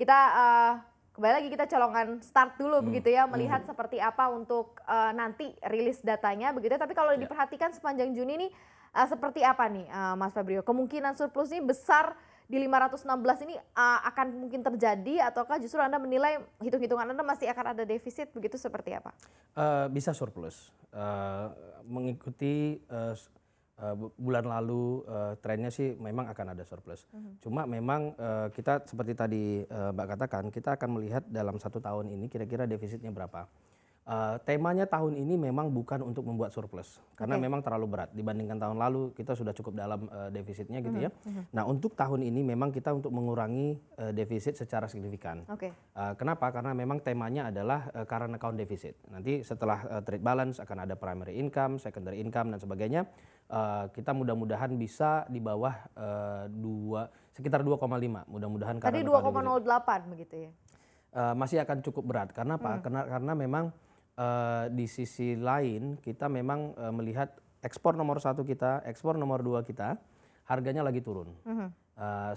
kita uh, kembali lagi kita colongan start dulu hmm. begitu ya melihat hmm. seperti apa untuk uh, nanti rilis datanya begitu ya. tapi kalau ya. diperhatikan sepanjang Juni ini uh, eh, seperti apa nih uh, Mas Fabrio kemungkinan surplus ini besar di 516 ini uh, akan mungkin terjadi ataukah justru Anda menilai hitung-hitungan Anda masih akan ada defisit begitu seperti apa? Uh, bisa surplus. Uh, mengikuti uh, Eh, bulan lalu uh, trennya sih memang akan ada surplus. mm Cuma memang uh, kita seperti tadi uh, Mbak katakan, kita akan melihat dalam satu tahun ini kira-kira defisitnya berapa. Uh, temanya tahun ini memang bukan untuk membuat surplus karena okay. memang terlalu berat dibandingkan tahun lalu kita sudah cukup dalam uh, defisitnya gitu mhm, ya. Mhm. Nah untuk tahun ini memang kita untuk mengurangi uh, defisit secara signifikan. Okay. Uh, kenapa? Karena memang temanya adalah uh, current account defisit. Nanti setelah uh, trade balance akan ada primary income, secondary income dan sebagainya Eh, kita mudah-mudahan bisa di bawah uh, dua sekitar 2,5 mudah-mudahan tadi 2,08 begitu ya uh, masih akan cukup berat karena apa hmm. karena karena memang uh, di sisi lain kita memang uh, melihat ekspor nomor satu kita ekspor nomor dua kita harganya lagi turun hmm. uh,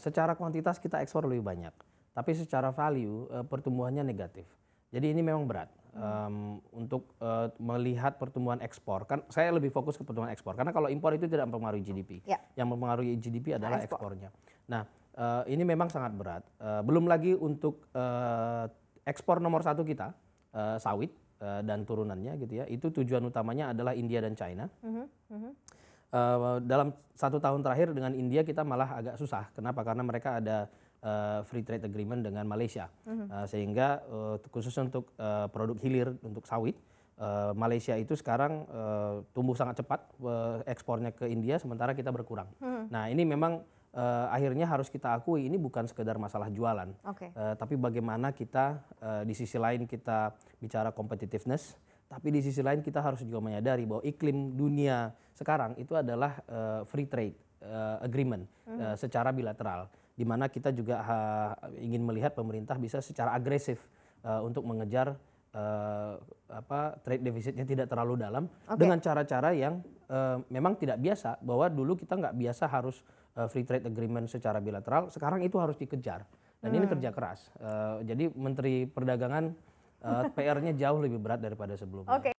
secara kuantitas kita ekspor lebih banyak tapi secara value uh, pertumbuhannya negatif jadi ini memang berat um, untuk uh, melihat pertumbuhan ekspor. Kan saya lebih fokus ke pertumbuhan ekspor karena kalau impor itu tidak mempengaruhi GDP. Ya. Yang mempengaruhi GDP nah, adalah nah, ekspor. ekspornya. Nah, uh, ini memang sangat berat. Uh, belum lagi untuk uh, ekspor nomor satu kita uh, sawit uh, dan turunannya gitu ya. Itu tujuan utamanya adalah India dan China. Uh -huh. Uh, dalam satu tahun terakhir dengan India kita malah agak susah. Kenapa? Karena mereka ada uh, free trade agreement dengan Malaysia. Mm -hmm. uh, sehingga uh, khusus untuk uh, produk hilir untuk sawit, uh, Malaysia itu sekarang uh, tumbuh sangat cepat uh, ekspornya ke India sementara kita berkurang. Mm -hmm. Nah, ini memang uh, akhirnya harus kita akui ini bukan sekedar masalah jualan. Okay. Uh, tapi bagaimana kita uh, di sisi lain kita bicara competitiveness tapi di sisi lain kita harus juga menyadari bahwa iklim dunia sekarang itu adalah uh, free trade uh, agreement mm -hmm. uh, secara bilateral di mana kita juga ha, ingin melihat pemerintah bisa secara agresif uh, untuk mengejar uh, apa trade defisitnya tidak terlalu dalam okay. dengan cara-cara yang uh, memang tidak biasa bahwa dulu kita nggak biasa harus uh, free trade agreement secara bilateral sekarang itu harus dikejar dan hmm. ini kerja keras uh, jadi menteri perdagangan uh, PR-nya jauh lebih berat daripada sebelumnya. Okay.